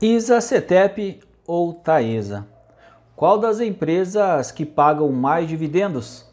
Isa Cetep ou Taesa? Qual das empresas que pagam mais dividendos?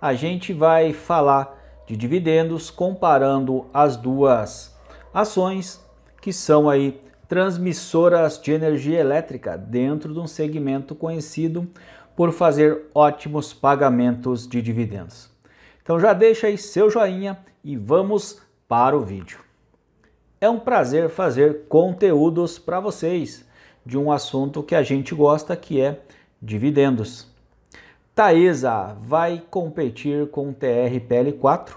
A gente vai falar de dividendos comparando as duas ações que são aí transmissoras de energia elétrica dentro de um segmento conhecido por fazer ótimos pagamentos de dividendos. Então já deixa aí seu joinha e vamos para o vídeo. É um prazer fazer conteúdos para vocês de um assunto que a gente gosta, que é dividendos. Taesa vai competir com TRPL4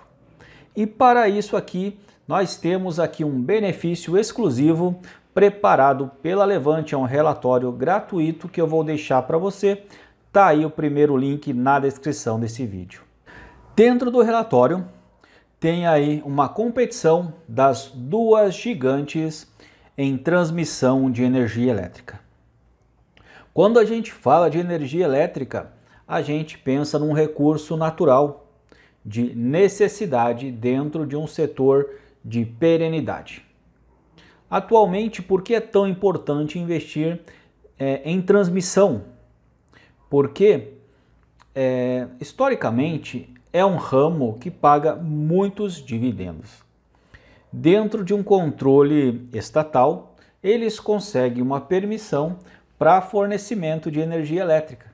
e para isso aqui nós temos aqui um benefício exclusivo preparado pela Levante, é um relatório gratuito que eu vou deixar para você. Tá aí o primeiro link na descrição desse vídeo. Dentro do relatório, tem aí uma competição das duas gigantes em transmissão de energia elétrica. Quando a gente fala de energia elétrica, a gente pensa num recurso natural de necessidade dentro de um setor de perenidade. Atualmente, por que é tão importante investir é, em transmissão? Porque, é, historicamente, é um ramo que paga muitos dividendos. Dentro de um controle estatal, eles conseguem uma permissão para fornecimento de energia elétrica.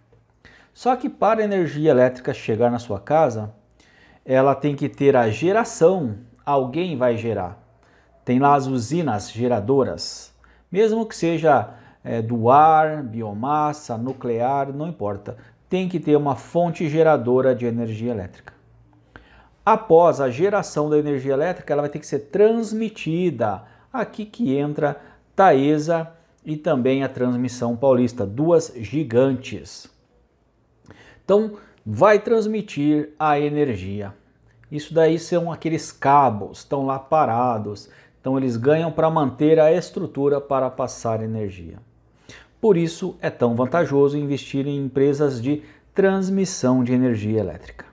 Só que para a energia elétrica chegar na sua casa, ela tem que ter a geração, alguém vai gerar. Tem lá as usinas geradoras, mesmo que seja é, do ar, biomassa, nuclear, não importa tem que ter uma fonte geradora de energia elétrica. Após a geração da energia elétrica, ela vai ter que ser transmitida. Aqui que entra Taesa e também a Transmissão Paulista, duas gigantes. Então, vai transmitir a energia. Isso daí são aqueles cabos, estão lá parados. Então, eles ganham para manter a estrutura para passar energia. Por isso é tão vantajoso investir em empresas de transmissão de energia elétrica.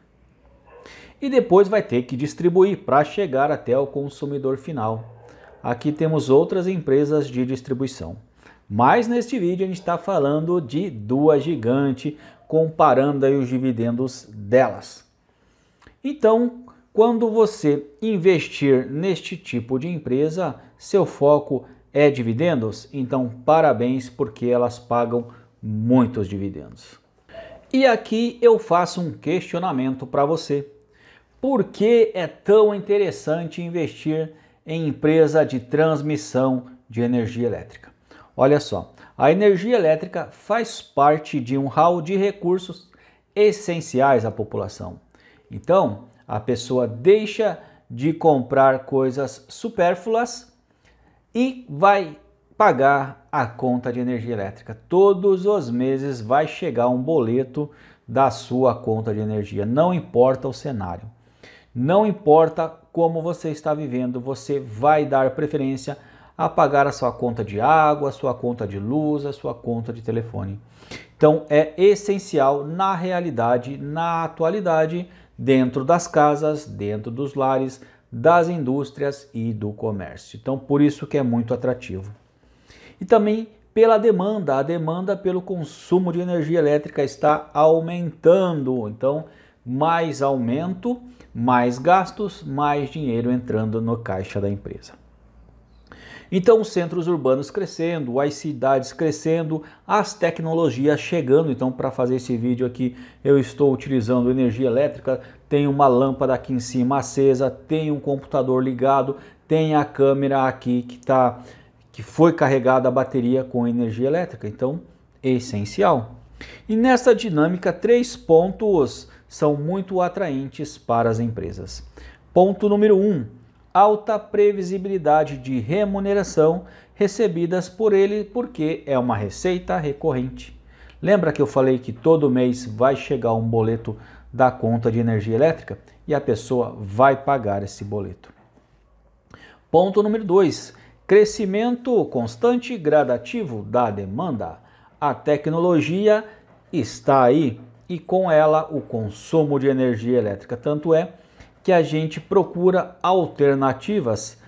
E depois vai ter que distribuir para chegar até o consumidor final. Aqui temos outras empresas de distribuição. Mas neste vídeo a gente está falando de duas gigantes, comparando aí os dividendos delas. Então, quando você investir neste tipo de empresa, seu foco é dividendos? Então parabéns, porque elas pagam muitos dividendos. E aqui eu faço um questionamento para você. Por que é tão interessante investir em empresa de transmissão de energia elétrica? Olha só, a energia elétrica faz parte de um hall de recursos essenciais à população. Então, a pessoa deixa de comprar coisas supérfluas e vai pagar a conta de energia elétrica. Todos os meses vai chegar um boleto da sua conta de energia, não importa o cenário. Não importa como você está vivendo, você vai dar preferência a pagar a sua conta de água, a sua conta de luz, a sua conta de telefone. Então é essencial na realidade, na atualidade, dentro das casas, dentro dos lares, das indústrias e do comércio. Então, por isso que é muito atrativo. E também pela demanda, a demanda pelo consumo de energia elétrica está aumentando. Então, mais aumento, mais gastos, mais dinheiro entrando no caixa da empresa. Então, os centros urbanos crescendo, as cidades crescendo, as tecnologias chegando. Então, para fazer esse vídeo aqui, eu estou utilizando energia elétrica, tem uma lâmpada aqui em cima acesa, tem um computador ligado, tem a câmera aqui que tá que foi carregada a bateria com energia elétrica. Então, essencial. E nessa dinâmica, três pontos são muito atraentes para as empresas. Ponto número um, alta previsibilidade de remuneração recebidas por ele, porque é uma receita recorrente. Lembra que eu falei que todo mês vai chegar um boleto da conta de energia elétrica e a pessoa vai pagar esse boleto. Ponto número 2: crescimento constante e gradativo da demanda. A tecnologia está aí e com ela o consumo de energia elétrica. Tanto é que a gente procura alternativas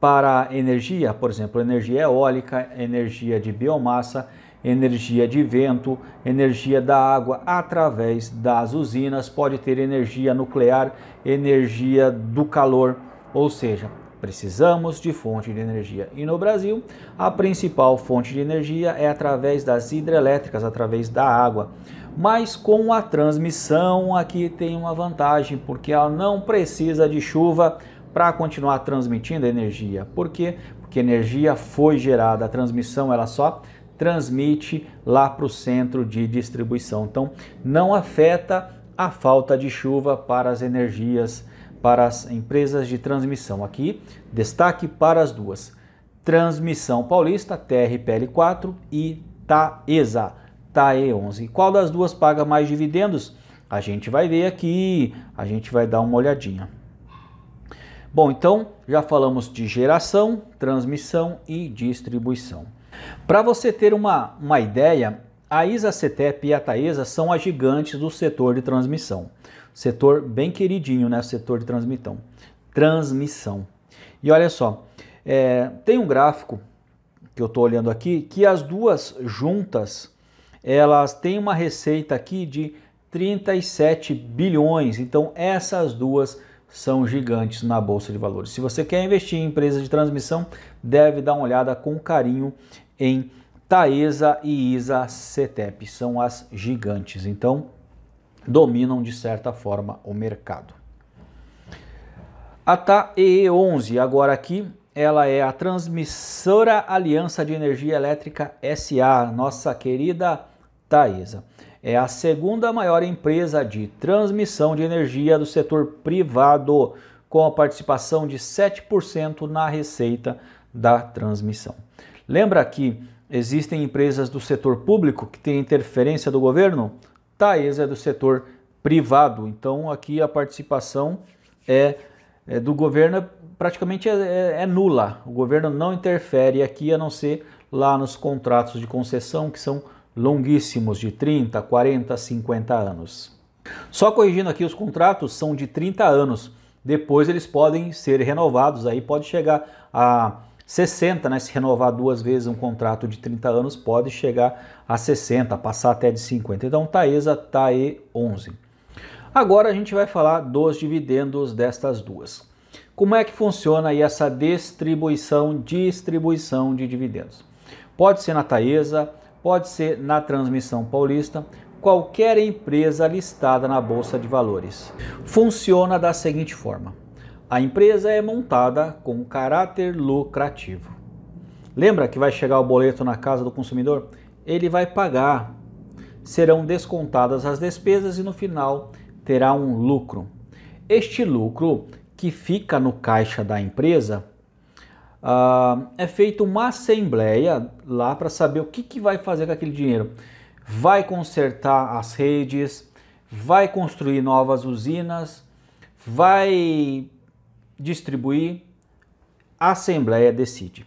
para energia, por exemplo, energia eólica, energia de biomassa, energia de vento, energia da água através das usinas, pode ter energia nuclear, energia do calor, ou seja, Precisamos de fonte de energia. E no Brasil, a principal fonte de energia é através das hidrelétricas, através da água. Mas com a transmissão aqui tem uma vantagem, porque ela não precisa de chuva para continuar transmitindo energia. Por quê? Porque energia foi gerada, a transmissão ela só transmite lá para o centro de distribuição. Então, não afeta a falta de chuva para as energias para as empresas de transmissão aqui. Destaque para as duas: Transmissão Paulista, TRPL4 e Taesa, TAE11. Qual das duas paga mais dividendos? A gente vai ver aqui, a gente vai dar uma olhadinha. Bom, então já falamos de geração, transmissão e distribuição. Para você ter uma, uma ideia, a ISA CETEP e a Taesa são as gigantes do setor de transmissão. Setor bem queridinho, né? Setor de transmissão. Transmissão. E olha só, é, tem um gráfico que eu estou olhando aqui que as duas juntas elas têm uma receita aqui de 37 bilhões. Então essas duas são gigantes na bolsa de valores. Se você quer investir em empresa de transmissão, deve dar uma olhada com carinho em Taesa e Isa Cetep, são as gigantes. Então, dominam de certa forma o mercado. A TAEE11, agora aqui, ela é a Transmissora Aliança de Energia Elétrica SA, nossa querida Taesa. É a segunda maior empresa de transmissão de energia do setor privado, com a participação de 7% na receita da transmissão. Lembra que existem empresas do setor público que têm interferência do governo? Taesa é do setor privado. Então aqui a participação é, é do governo praticamente é, é, é, nula. O governo não interfere aqui a não ser lá nos contratos de concessão que são longuíssimos de 30, 40, 50 anos. Só corrigindo aqui os contratos são de 30 anos. Depois eles podem ser renovados, aí pode chegar a 60, né? Se renovar duas vezes um contrato de 30 anos, pode chegar a 60, passar até de 50. Então, Taesa, TAE tá 11. Agora a gente vai falar dos dividendos destas duas. Como é que funciona aí essa distribuição, distribuição de dividendos? Pode ser na Taesa, pode ser na Transmissão Paulista, qualquer empresa listada na Bolsa de Valores. Funciona da seguinte forma a empresa é montada com caráter lucrativo. Lembra que vai chegar o boleto na casa do consumidor? Ele vai pagar. Serão descontadas as despesas e no final terá um lucro. Este lucro que fica no caixa da empresa uh, é feita uma assembleia lá para saber o que, que vai fazer com aquele dinheiro. Vai consertar as redes, vai construir novas usinas, vai distribuir, a Assembleia decide.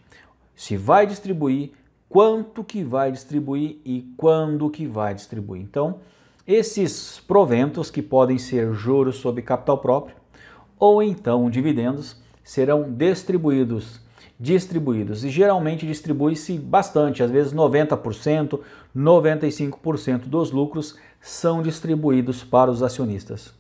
Se vai distribuir, quanto que vai distribuir e quando que vai distribuir. Então, esses proventos, que podem ser juros sobre capital próprio ou então dividendos, serão distribuídos. Distribuídos e geralmente distribui-se bastante, às vezes 90%, 95% dos lucros são distribuídos para os acionistas.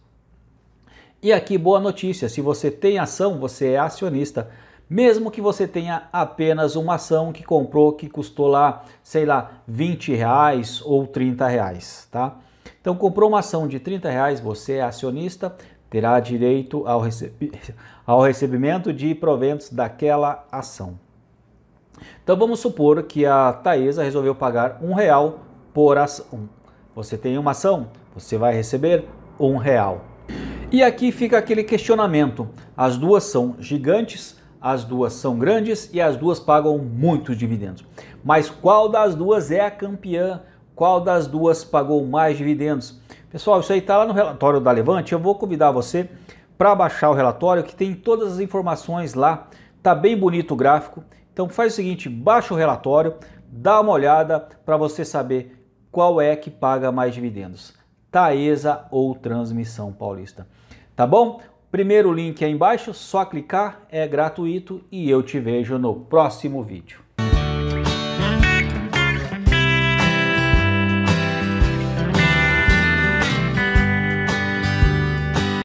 E aqui, boa notícia: se você tem ação, você é acionista. Mesmo que você tenha apenas uma ação que comprou que custou lá, sei lá, 20 reais ou 30 reais, tá? Então, comprou uma ação de 30 reais, você é acionista, terá direito ao, receb... ao recebimento de proventos daquela ação. Então, vamos supor que a Taesa resolveu pagar um real por ação. Você tem uma ação, você vai receber um real. E aqui fica aquele questionamento: as duas são gigantes, as duas são grandes e as duas pagam muitos dividendos. Mas qual das duas é a campeã? Qual das duas pagou mais dividendos? Pessoal, isso aí está lá no relatório da Levante. Eu vou convidar você para baixar o relatório que tem todas as informações lá. Tá bem bonito o gráfico. Então faz o seguinte, baixa o relatório, dá uma olhada para você saber qual é que paga mais dividendos. Taesa ou Transmissão Paulista. Tá bom? Primeiro link aí embaixo, só clicar, é gratuito e eu te vejo no próximo vídeo.